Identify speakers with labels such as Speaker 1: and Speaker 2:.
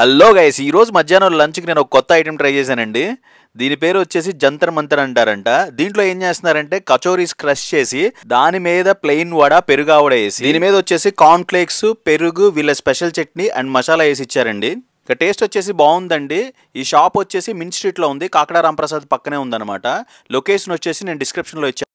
Speaker 1: hello guys ఈరోజు మధ్యాహ్నం లంచ్కి నేను ఒక కొత్త ఐటెం ట్రై చేశానండి దీని పేరు వచ్చేసి జంతర్ మంతర్ అంటారంట దీంట్లో ఏం చేస్తున్నారంటే కచోరీస్ క్రష్ చేసి దాని మీద ప్లెయిన్ వడ పెరుగు ఆవడ వేసి దీని మీద వచ్చేసి కార్న్ఫ్లేక్స్ పెరుగు వీళ్ళ స్పెషల్ చట్నీ అండ్ మసాలా వేసి ఇచ్చారండి ఇక టేస్ట్ వచ్చేసి బాగుందండి ఈ షాప్ వచ్చేసి మిన్ స్ట్రీట్లో ఉంది కాకడా రాంప్రసాద్ పక్కనే ఉందన్నమాట లొకేషన్ వచ్చేసి నేను డిస్క్రిప్షన్లో ఇచ్చాను